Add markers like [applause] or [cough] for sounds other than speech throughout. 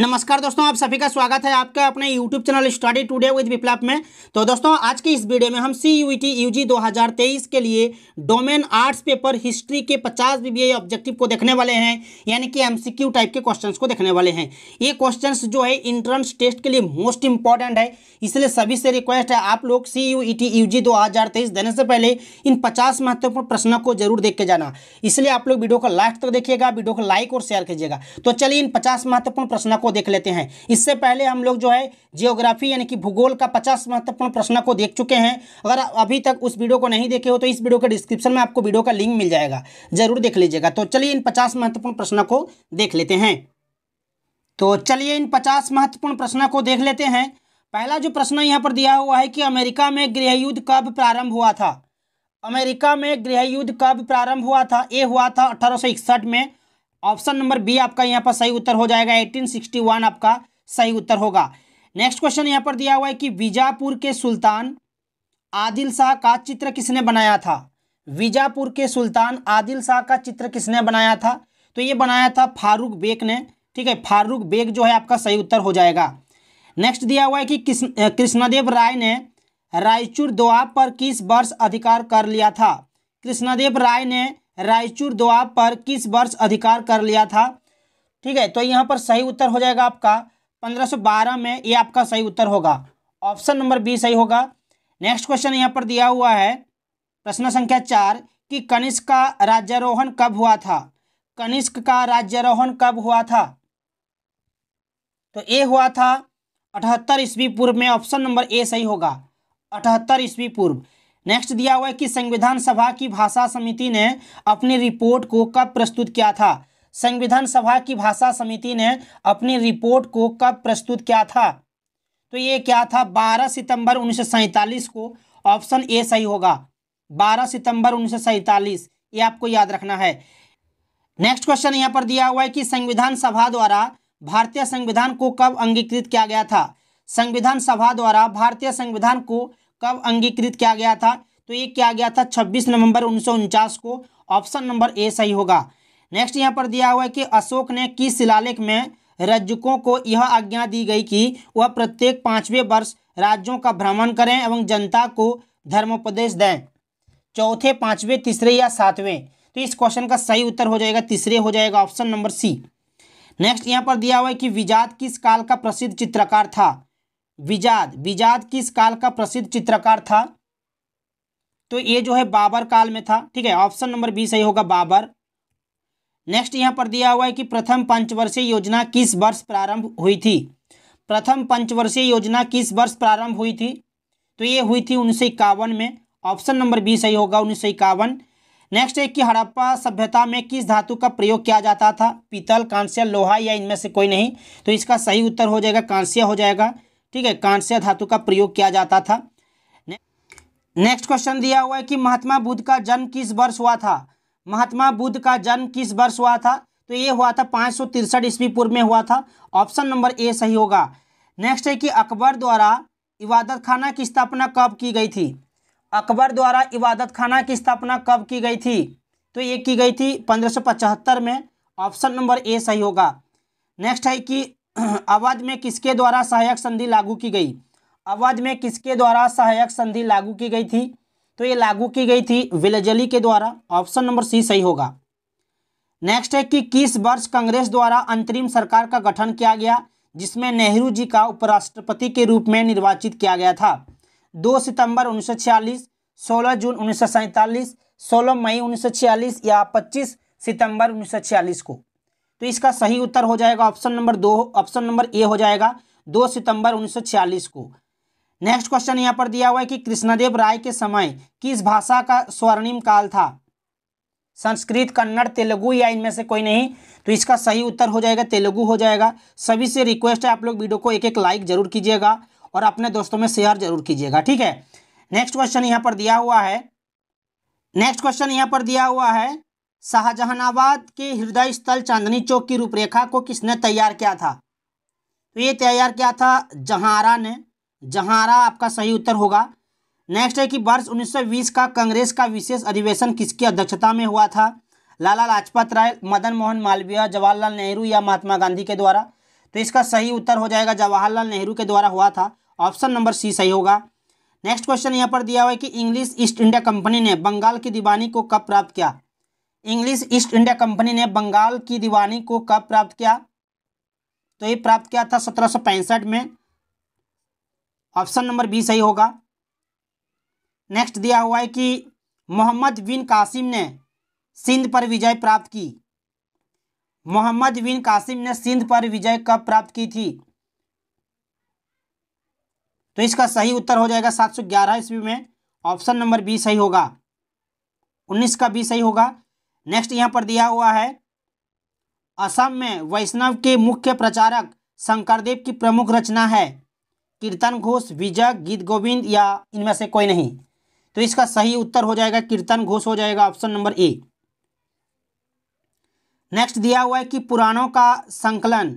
नमस्कार दोस्तों आप सभी का स्वागत है आपका अपने YouTube channel study today with Viplav में तो दोस्तों आज के इस वीडियो में हम C U T U G के लिए डोमेन आर्ट्स पेपर हिस्ट्री के 50 बी ऑब्जेक्टिव को देखने वाले हैं यानी कि एमसीक्यू टाइप के क्वेश्चंस को देखने वाले हैं ये क्वेश्चन जो है इंट्रेंस टेस्ट के लिए मोस्ट इंपॉर्टेंट है इसलिए सभी से रिक्वेस्ट है आप लोग C U T U G देने से पहले इन पचास महत्वपूर्ण प्रश्नों को जरूर देख के जाना इसलिए आप लोग वीडियो को लास्ट तक देखिएगा वीडियो को लाइक और शेयर कीजिएगा तो चलिए इन पचास महत्वपूर्ण प्रश्नों को को देख लेते हैं इससे पहले हम लोग जो है जियोग्राफी यानी कि भूगोल का पचास महत्वपूर्ण प्रश्न को देख चुके हैं अगर अभी तक उस वीडियो को नहीं देखे हो तो इस वीडियो के डिस्क्रिप्शन में आपको वीडियो का लिंक मिल जाएगा जरूर देख लीजिएगा तो चलिए इन पचास महत्वपूर्ण प्रश्न को देख लेते हैं तो चलिए इन पचास महत्वपूर्ण प्रश्न को देख लेते हैं पहला जो प्रश्न यहाँ पर दिया हुआ है कि अमेरिका में गृह युद्ध कब प्रारंभ हुआ था अमेरिका में गृह युद्ध कब प्रारंभ हुआ था ये हुआ था अठारह में ऑप्शन नंबर बी आपका यहाँ पर सही उत्तर हो जाएगा 1861 आपका सही उत्तर होगा नेक्स्ट क्वेश्चन यहाँ पर दिया हुआ है कि बीजापुर के सुल्तान आदिल शाह का चित्र किसने बनाया था बीजापुर के सुल्तान आदिल शाह का चित्र किसने बनाया था तो ये बनाया था फारूक बेग ने ठीक है फारूक बेग जो है आपका सही उत्तर हो जाएगा नेक्स्ट दिया हुआ है कि कृष्णदेव राय ने रायचूर दोआब पर किस वर्ष अधिकार कर लिया था कृष्णदेव राय ने रायचूर दोआब पर किस वर्ष अधिकार कर लिया था ठीक है तो यहाँ पर सही उत्तर हो जाएगा आपका 1512 में ये आपका सही उत्तर होगा ऑप्शन नंबर बी सही होगा नेक्स्ट क्वेश्चन यहाँ पर दिया हुआ है प्रश्न संख्या चार कि कनिष्क का राज्यारोहण कब हुआ था कनिष्क का राज्यारोहण कब हुआ था तो ए हुआ था अठहत्तर ईस्वी पूर्व में ऑप्शन नंबर ए सही होगा अठहत्तर ईस्वी पूर्व नेक्स्ट दिया हुआ है कि संविधान सभा की भाषा समिति ने अपनी रिपोर्ट को कब प्रस्तुत किया था संविधान सभा की भाषा समिति ने अपनी रिपोर्ट को कब प्रस्तुत किया था तो ये क्या था 12 सितंबर उन्नीस को ऑप्शन ए सही होगा 12 सितंबर उन्नीस ये आपको याद रखना है नेक्स्ट क्वेश्चन यहाँ पर दिया हुआ है कि संविधान सभा द्वारा भारतीय संविधान को कब अंगीकृत किया गया था संविधान सभा द्वारा भारतीय संविधान को कब अंगीकृत किया गया था तो ये किया गया था 26 नवंबर उन्नीस को ऑप्शन नंबर ए सही होगा नेक्स्ट यहाँ पर दिया हुआ है कि अशोक ने किस शिलालेख में रज्जुकों को यह आज्ञा दी गई कि वह प्रत्येक पाँचवें वर्ष राज्यों का भ्रमण करें एवं जनता को धर्मोपदेश दें चौथे पाँचवें तीसरे या सातवें तो इस क्वेश्चन का सही उत्तर हो जाएगा तीसरे हो जाएगा ऑप्शन नंबर सी नेक्स्ट यहाँ पर दिया हुआ है कि विजात किस काल का प्रसिद्ध चित्रकार था विजाद विजाद किस काल का प्रसिद्ध चित्रकार था तो ये जो है बाबर काल में था ठीक है ऑप्शन नंबर बी सही होगा बाबर नेक्स्ट यहाँ पर दिया हुआ है कि प्रथम पंचवर्षीय योजना किस वर्ष प्रारंभ हुई थी प्रथम पंचवर्षीय योजना किस वर्ष प्रारंभ हुई थी तो ये हुई थी उन्नीस में ऑप्शन नंबर बी सही होगा उन्नीस नेक्स्ट है कि हड़प्पा सभ्यता में किस धातु का प्रयोग किया जाता था पीतल कांस्य लोहा या इनमें से कोई नहीं तो इसका सही उत्तर हो जाएगा कांस्य हो जाएगा ठीक है कांस्य धातु का प्रयोग किया जाता था नेक्स्ट क्वेश्चन दिया हुआ है कि महात्मा बुद्ध का जन्म किस वर्ष हुआ था महात्मा बुद्ध का जन्म किस वर्ष हुआ था तो ये हुआ था पाँच सौ तिरसठ ईस्वी पूर्व में हुआ था ऑप्शन नंबर ए सही होगा नेक्स्ट है कि अकबर द्वारा इबादत खाना की स्थापना कब की गई थी अकबर द्वारा इबादत खाना की स्थापना कब की गई थी तो ये की गई थी पचहत्तर में ऑप्शन नंबर ए सही होगा नेक्स्ट है कि [clears throat] अवध में किसके द्वारा सहायक संधि लागू की गई अवध में किसके द्वारा सहायक संधि लागू की गई थी तो ये लागू की गई थी विलजली के द्वारा ऑप्शन नंबर सी सही होगा नेक्स्ट है कि किस वर्ष कांग्रेस द्वारा अंतरिम सरकार का गठन किया गया जिसमें नेहरू जी का उपराष्ट्रपति के रूप में निर्वाचित किया गया था दो सितंबर उन्नीस सौ छियालीस सोलह जून उन्नीस सौ सैंतालीस सोलह मई उन्नीस सौ छियालीस या पच्चीस सितंबर उन्नीस सौ छियालीस को तो इसका सही उत्तर हो जाएगा ऑप्शन नंबर दो ऑप्शन नंबर ए हो जाएगा दो सितंबर 1946 को नेक्स्ट क्वेश्चन यहाँ पर दिया हुआ है कि कृष्णदेव राय के समय किस भाषा का स्वर्णिम काल था संस्कृत कन्नड़ तेलुगु या इनमें से कोई नहीं तो इसका सही उत्तर हो जाएगा तेलुगु हो जाएगा सभी से रिक्वेस्ट है आप लोग वीडियो को एक एक लाइक जरूर कीजिएगा और अपने दोस्तों में शेयर जरूर कीजिएगा ठीक है नेक्स्ट क्वेश्चन यहाँ पर दिया हुआ है नेक्स्ट क्वेश्चन यहाँ पर दिया हुआ है शाहजहानाबाद के हृदय स्थल चांदनी चौक की रूपरेखा को किसने तैयार किया था तो ये तैयार किया था जहारा ने जहारा आपका सही उत्तर होगा नेक्स्ट है कि वर्ष 1920 का कांग्रेस का विशेष अधिवेशन किसकी अध्यक्षता में हुआ था लाला लाजपत राय मदन मोहन मालवीय जवाहरलाल नेहरू या महात्मा गांधी के द्वारा तो इसका सही उत्तर हो जाएगा जवाहरलाल नेहरू के द्वारा हुआ था ऑप्शन नंबर सी सही होगा नेक्स्ट क्वेश्चन यहाँ पर दिया हुआ है कि इंग्लिश ईस्ट इंडिया कंपनी ने बंगाल की दीवानी को कब प्राप्त किया इंग्लिश ईस्ट इंडिया कंपनी ने बंगाल की दीवानी को कब प्राप्त किया तो ये प्राप्त किया था सत्रह में ऑप्शन नंबर बी सही होगा नेक्स्ट दिया हुआ है कि मोहम्मद बिन कासिम ने सिंध पर विजय प्राप्त की मोहम्मद बिन कासिम ने सिंध पर विजय कब प्राप्त की थी तो इसका सही उत्तर हो जाएगा 711 ईस्वी में ऑप्शन नंबर बी सही होगा 19 का बी सही होगा नेक्स्ट यहाँ पर दिया हुआ है असम में वैष्णव के मुख्य प्रचारक शंकरदेव की प्रमुख रचना है कीर्तन घोष विजय गीत गोविंद या इनमें से कोई नहीं तो इसका सही उत्तर हो जाएगा कीर्तन घोष हो जाएगा ऑप्शन नंबर ए नेक्स्ट दिया हुआ है कि पुराणों का संकलन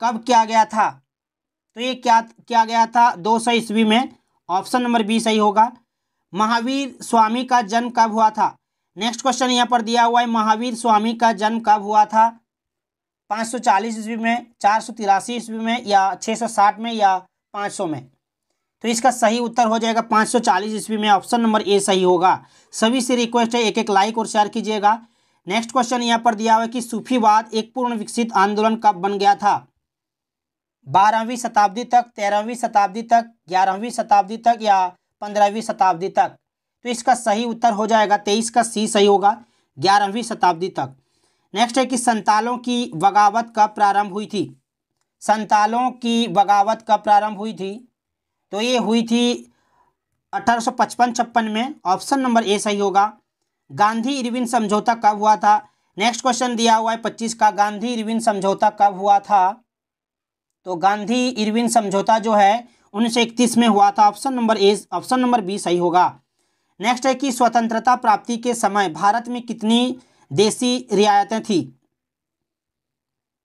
कब किया गया था तो ये क्या किया गया था दो सौ ईस्वी में ऑप्शन नंबर बी सही होगा महावीर स्वामी का जन्म कब हुआ था नेक्स्ट क्वेश्चन यहाँ पर दिया हुआ है महावीर स्वामी का जन्म कब हुआ था 540 ईस्वी में चार ईस्वी में या 660 में या 500 में तो इसका सही उत्तर हो जाएगा 540 ईस्वी में ऑप्शन नंबर ए सही होगा सभी से रिक्वेस्ट है एक एक लाइक और शेयर कीजिएगा नेक्स्ट क्वेश्चन यहाँ पर दिया हुआ है कि सूफीवाद एक पूर्ण विकसित आंदोलन कब बन गया था बारहवीं शताब्दी तक तेरहवीं शताब्दी तक ग्यारहवीं शताब्दी तक या पंद्रहवीं शताब्दी तक तो इसका सही उत्तर हो जाएगा तेईस का सी सही होगा ग्यारहवीं शताब्दी तक नेक्स्ट है कि संतालों की बगावत कब प्रारंभ हुई थी संतालों की बगावत कब प्रारंभ हुई थी तो ये हुई थी अठारह सौ पचपन छप्पन में ऑप्शन नंबर ए सही होगा गांधी इरविन समझौता कब हुआ था नेक्स्ट क्वेश्चन दिया हुआ है पच्चीस का गांधी इरविन समझौता कब हुआ था तो गांधी इरविन समझौता जो है उन्नीस में हुआ था option number A option number B सही होगा नेक्स्ट है कि स्वतंत्रता प्राप्ति के समय भारत में कितनी देसी रियायतें थी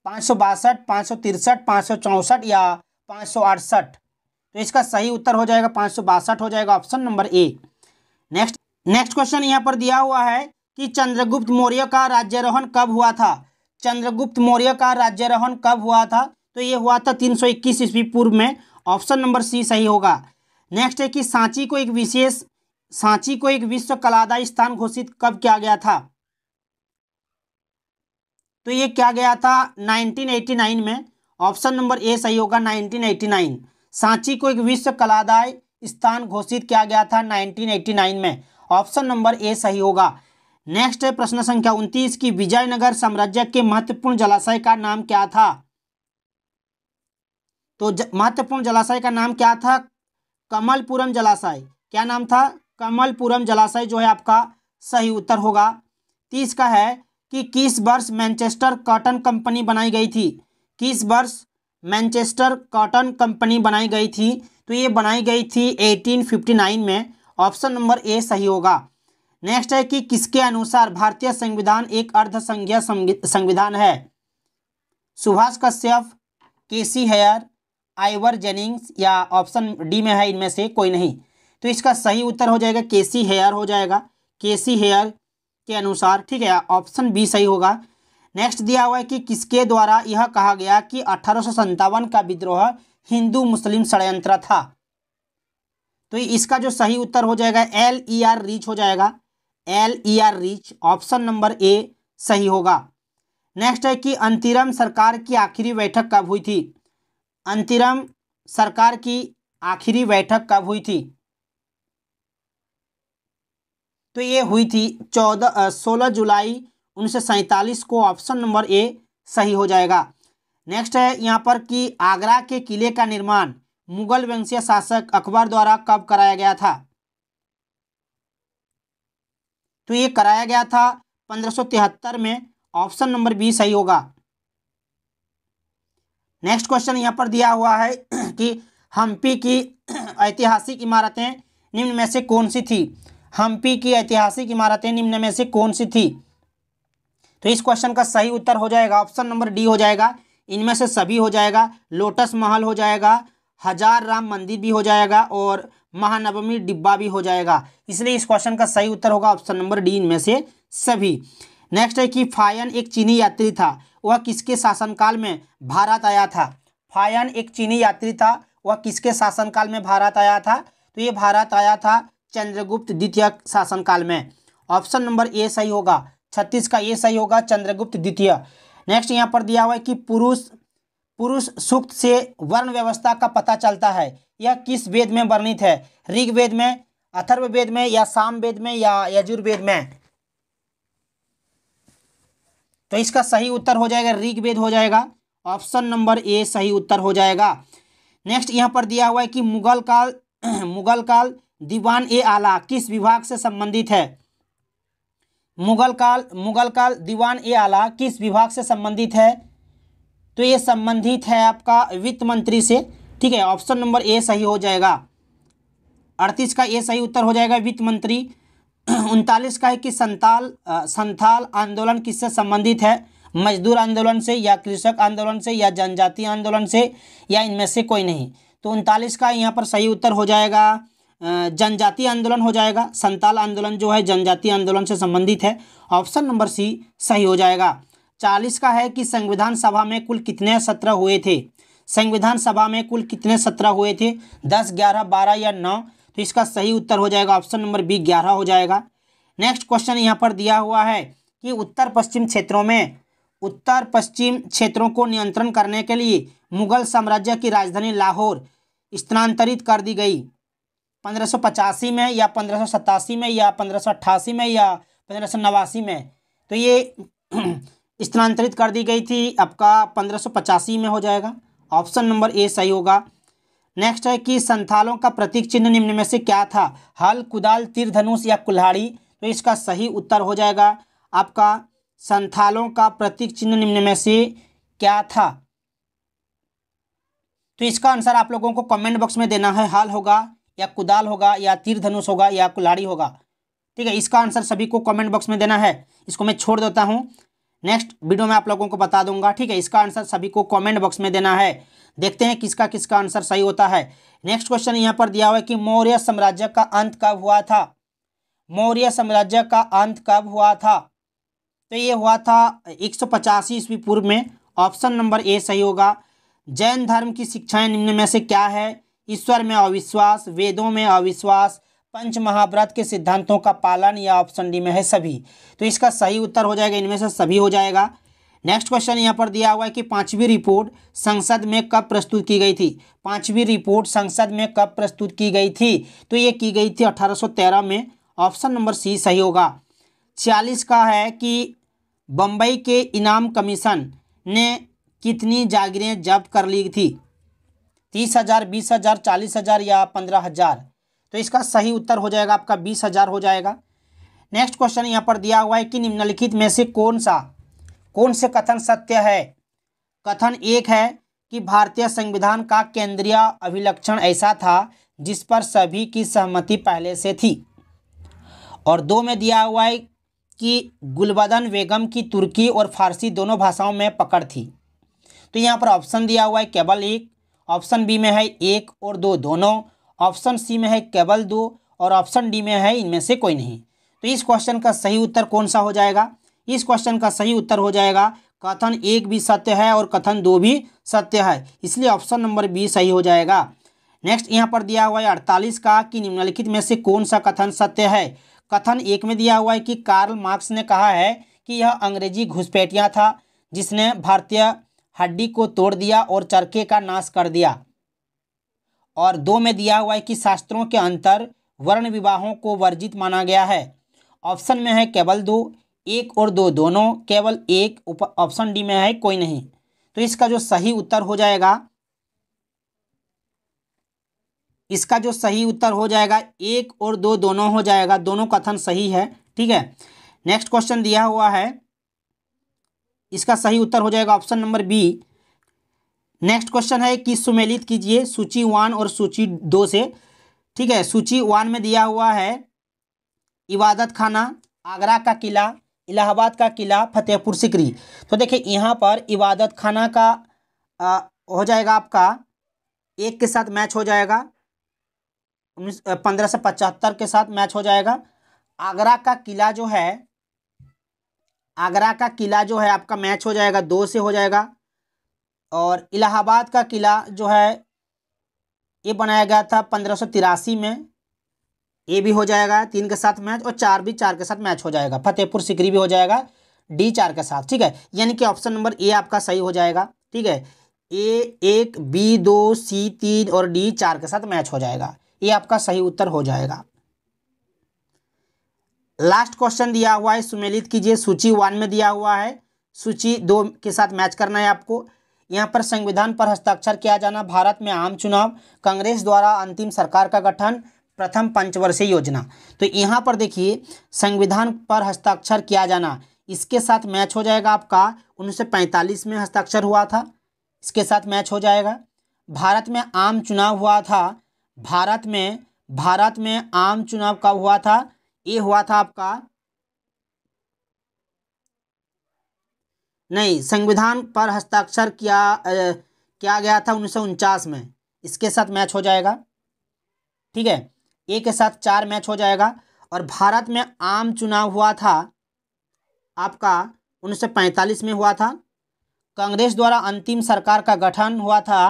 पाँच सौ बासठ सौ तिरसठ सौ या पाँच सौ अड़सठ तो इसका सही उत्तर हो जाएगा पाँच सौ बासठ हो जाएगा option number A next next question यहाँ पर दिया हुआ है कि चंद्रगुप्त मौर्य का राज्यारोहण कब हुआ था चंद्रगुप्त मौर्य का राज्यारोहण कब हुआ था तो ये हुआ था 321 सौ ईस्वी पूर्व में ऑप्शन नंबर सी सही होगा नेक्स्ट है कि सांची को एक विशेष सांची को एक विश्व कलादा स्थान घोषित कब किया गया था तो ये क्या गया था 1989 में ऑप्शन नंबर ए सही होगा 1989 सांची को एक विश्व कलादाय स्थान घोषित किया गया था 1989 में ऑप्शन नंबर ए सही होगा नेक्स्ट है प्रश्न संख्या उनतीस की विजयनगर साम्राज्य के महत्वपूर्ण जलाशय का नाम क्या था तो ज... महत्वपूर्ण जलाशय का नाम क्या था कमलपुरम जलाशय क्या नाम था कमलपुरम जलाशय जो है आपका सही उत्तर होगा तीस का है कि किस वर्ष मैनचेस्टर कॉटन कंपनी बनाई गई थी किस वर्ष मैनचेस्टर कॉटन कंपनी बनाई गई थी तो ये बनाई गई थी 1859 में ऑप्शन नंबर ए सही होगा नेक्स्ट है कि किसके अनुसार भारतीय संविधान एक अर्धसंघीय संविधान है Subhash Kashyap K C Wheare Ivor Jennings या ऑप्शन डी में है इनमें से कोई नहीं तो इसका सही उत्तर हो जाएगा केसी हेयर हो जाएगा केसी हेयर के अनुसार ठीक है ऑप्शन बी सही होगा नेक्स्ट दिया हुआ है कि किसके द्वारा यह कहा गया कि अठारह का विद्रोह हिंदू मुस्लिम षडयंत्र था तो इसका जो सही उत्तर हो जाएगा एल ई आर रीच हो जाएगा L E R reach option number A सही होगा नेक्स्ट है कि अंतरिम सरकार की आखिरी बैठक कब हुई थी अंतिरम सरकार की आखिरी बैठक कब हुई थी तो ये हुई थी चौदह सोलह जुलाई उन्नीस को ऑप्शन नंबर ए सही हो जाएगा नेक्स्ट है यहाँ पर कि आगरा के किले का निर्माण मुगल वंशीय शासक अकबर द्वारा कब कराया गया था तो ये कराया गया था 1573 में ऑप्शन नंबर बी सही होगा नेक्स्ट क्वेश्चन यहाँ पर दिया हुआ है कि हम्पी की ऐतिहासिक इमारतें निम्न में से कौन सी थी हम्पी की ऐतिहासिक इमारतें निम्न में से कौन सी थी तो इस क्वेश्चन का सही उत्तर हो जाएगा ऑप्शन नंबर डी हो जाएगा इनमें से सभी हो जाएगा लोटस महल हो जाएगा हजार राम मंदिर भी हो जाएगा और महानवमी डिब्बा भी हो जाएगा इसलिए इस क्वेश्चन का सही उत्तर होगा ऑप्शन नंबर डी इनमें से सभी नेक्स्ट है कि फायन एक चीनी यात्री था वह किसके शासनकाल में भारत आया था फायन एक चीनी यात्री था वह किसके शासनकाल में भारत आया था तो ये भारत आया था चंद्रगुप्त द्वितीय शासनकाल में ऑप्शन नंबर ए सही होगा छत्तीस का ए सही होगा चंद्रगुप्त द्वितीय नेक्स्ट यहाँ पर दिया हुआ है कि पुरुष पुरुष सूक्त से वर्ण व्यवस्था का पता चलता है यह किस वेद में वर्णित है ऋग वेद में अथर्व वेद में या साम वेद में या यजुर्वेद में तो इसका सही उत्तर हो जाएगा ऋग वेद हो जाएगा ऑप्शन नंबर ए सही उत्तर हो जाएगा नेक्स्ट यहाँ पर दिया हुआ है कि मुगल काल [clears throat] मुगल काल दीवान ए आला किस विभाग से संबंधित है मुगल काल मुगल काल दीवान ए आला किस विभाग से संबंधित है तो ये संबंधित है आपका वित्त मंत्री से ठीक है ऑप्शन नंबर ए सही हो जाएगा अड़तीस का ए सही उत्तर हो जाएगा वित्त मंत्री [clears throat] उनतालीस का है कि संताल संथाल आंदोलन किससे संबंधित है मजदूर आंदोलन से या कृषक आंदोलन से या जनजातीय आंदोलन से या इनमें से कोई नहीं तो उनतालीस का यहाँ पर सही उत्तर हो जाएगा जनजाति आंदोलन हो जाएगा संताल आंदोलन जो है जनजाति आंदोलन से संबंधित है ऑप्शन नंबर सी सही हो जाएगा चालीस का है कि संविधान सभा में कुल कितने सत्र हुए थे संविधान सभा में कुल कितने सत्र हुए थे दस ग्यारह बारह या नौ तो इसका सही उत्तर हो जाएगा ऑप्शन नंबर बी ग्यारह हो जाएगा नेक्स्ट क्वेश्चन यहाँ पर दिया हुआ है कि उत्तर पश्चिम क्षेत्रों में उत्तर पश्चिम क्षेत्रों को नियंत्रण करने के लिए मुगल साम्राज्य की राजधानी लाहौर स्थानांतरित कर दी गई पंद्रह में या पंद्रह में या पंद्रह में या पंद्रह में तो ये [clears throat] स्थानांतरित कर दी गई थी आपका पंद्रह में हो जाएगा ऑप्शन नंबर ए सही होगा नेक्स्ट है कि संथालों का प्रतीक चिन्ह निम्न में से क्या था हल कुदाल तीर धनुष या कुल्हाड़ी तो इसका सही उत्तर हो जाएगा आपका संथालों का प्रतीक चिन्ह निम्न में से क्या था तो इसका आंसर आप लोगों को कमेंट बॉक्स में देना है हाल होगा या कुदाल होगा या तीर धनुष होगा या कुलाड़ी होगा ठीक है इसका आंसर सभी को कमेंट बॉक्स में देना है इसको मैं छोड़ देता हूँ नेक्स्ट वीडियो में आप लोगों को बता दूंगा ठीक है इसका आंसर सभी को कमेंट बॉक्स में देना है देखते हैं किसका किसका आंसर सही होता है नेक्स्ट क्वेश्चन यहाँ पर दिया हुआ है कि मौर्य साम्राज्य का अंत कब हुआ था मौर्य साम्राज्य का अंत कब हुआ था तो ये हुआ था एक सौ पचासी ईस्वी पूर्व में ऑप्शन नंबर ए सही होगा जैन धर्म की शिक्षाएं निम्न में से क्या है ईश्वर में अविश्वास वेदों में अविश्वास पंच महाव्रत के सिद्धांतों का पालन या ऑप्शन डी में है सभी तो इसका सही उत्तर हो जाएगा इनमें से सभी हो जाएगा नेक्स्ट क्वेश्चन यहाँ पर दिया हुआ है कि पांचवी रिपोर्ट संसद में कब प्रस्तुत की गई थी पांचवी रिपोर्ट संसद में कब प्रस्तुत की गई थी तो ये की गई थी 1813 में ऑप्शन नंबर सी सही होगा छियालीस का है कि बम्बई के इनाम कमीशन ने कितनी जागीरें जब्त कर ली थी तीस हज़ार बीस हज़ार चालीस हज़ार या पंद्रह हज़ार तो इसका सही उत्तर हो जाएगा आपका बीस हज़ार हो जाएगा नेक्स्ट क्वेश्चन यहाँ पर दिया हुआ है कि निम्नलिखित में से कौन सा कौन से कथन सत्य है कथन एक है कि भारतीय संविधान का केंद्रीय अभिलक्षण ऐसा था जिस पर सभी की सहमति पहले से थी और दो में दिया हुआ है कि गुलबदन बेगम की तुर्की और फारसी दोनों भाषाओं में पकड़ थी तो यहाँ पर ऑप्शन दिया हुआ है केवल एक ऑप्शन बी में है एक और दो दोनों ऑप्शन सी में है केवल दो और ऑप्शन डी में है इनमें से कोई नहीं तो इस क्वेश्चन का सही उत्तर कौन सा हो जाएगा इस क्वेश्चन का सही उत्तर हो जाएगा कथन एक भी सत्य है और कथन दो भी सत्य है इसलिए ऑप्शन नंबर बी सही हो जाएगा नेक्स्ट यहाँ पर दिया हुआ है अड़तालीस का कि निम्नलिखित में से कौन सा कथन सत्य है कथन एक में दिया हुआ है कि कार्ल मार्क्स ने कहा है कि यह अंग्रेजी घुसपैठिया था जिसने भारतीय हड्डी को तोड़ दिया और चरखे का नाश कर दिया और दो में दिया हुआ है कि शास्त्रों के अंतर वर्ण विवाहों को वर्जित माना गया है ऑप्शन में है केवल दो एक और दो दोनों केवल एक ऑप्शन डी में है कोई नहीं तो इसका जो सही उत्तर हो जाएगा इसका जो सही उत्तर हो जाएगा एक और दो दोनों हो जाएगा दोनों कथन सही है ठीक है नेक्स्ट क्वेश्चन दिया हुआ है इसका सही उत्तर हो जाएगा option number B next question है कि सुमेलित कीजिए सूची वन और सूची दो से ठीक है सूची वन में दिया हुआ है इबादत खाना आगरा का किला इलाहाबाद का किला फतेहपुर सिकरी तो देखिए यहाँ पर इबादत खाना का आ, हो जाएगा आपका एक के साथ मैच हो जाएगा उन्नीस पंद्रह सौ पचहत्तर के साथ मैच हो जाएगा आगरा का किला जो है आगरा का किला जो है आपका मैच हो जाएगा दो से हो जाएगा और इलाहाबाद का किला जो है ये बनाया गया था पंद्रह में ये भी हो जाएगा तीन के साथ मैच और चार भी चार के साथ मैच हो जाएगा फतेहपुर सिकरी भी हो जाएगा डी चार के साथ ठीक है यानी कि ऑप्शन नंबर ए आपका सही हो जाएगा ठीक है ए एक बी दो सी तीन और डी चार के साथ मैच हो जाएगा ये आपका सही उत्तर हो जाएगा लास्ट क्वेश्चन दिया हुआ है सुमेलित कीजिए सूची वन में दिया हुआ है सूची दो के साथ मैच करना है आपको यहाँ पर संविधान पर हस्ताक्षर किया जाना भारत में आम चुनाव कांग्रेस द्वारा अंतिम सरकार का गठन प्रथम पंचवर्षीय योजना तो यहाँ पर देखिए संविधान पर हस्ताक्षर किया जाना इसके साथ मैच हो जाएगा आपका उन्नीस में हस्ताक्षर हुआ था इसके साथ मैच हो जाएगा भारत में आम चुनाव हुआ था भारत में भारत में आम चुनाव कब हुआ था ये हुआ था आपका नहीं संविधान पर हस्ताक्षर किया ए, क्या गया था उन्नीस में इसके साथ मैच हो जाएगा ठीक है ए के साथ चार मैच हो जाएगा और भारत में आम चुनाव हुआ था आपका 1945 में हुआ था कांग्रेस द्वारा अंतिम सरकार का गठन हुआ था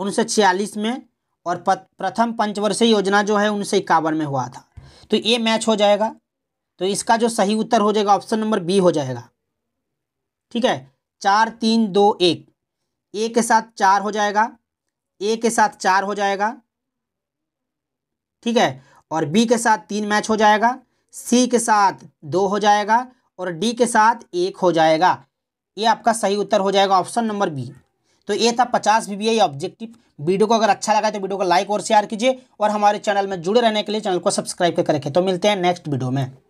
1946 में और प्रथम पंचवर्षीय योजना जो है उन्नीस में हुआ था तो ए मैच हो जाएगा तो इसका जो सही उत्तर हो जाएगा ऑप्शन नंबर बी हो जाएगा ठीक है चार तीन दो एक ए के साथ चार हो जाएगा ए के साथ चार हो जाएगा ठीक है और बी के साथ तीन मैच हो जाएगा सी के साथ दो हो जाएगा और डी के साथ एक हो जाएगा ये आपका सही उत्तर हो जाएगा ऑप्शन नंबर बी तो ये था पचास वी ऑब्जेक्टिव वीडियो को अगर अच्छा लगा तो वीडियो को लाइक और शेयर कीजिए और हमारे चैनल में जुड़े रहने के लिए चैनल को सब्सक्राइब करके रखें तो मिलते हैं नेक्स्ट वीडियो में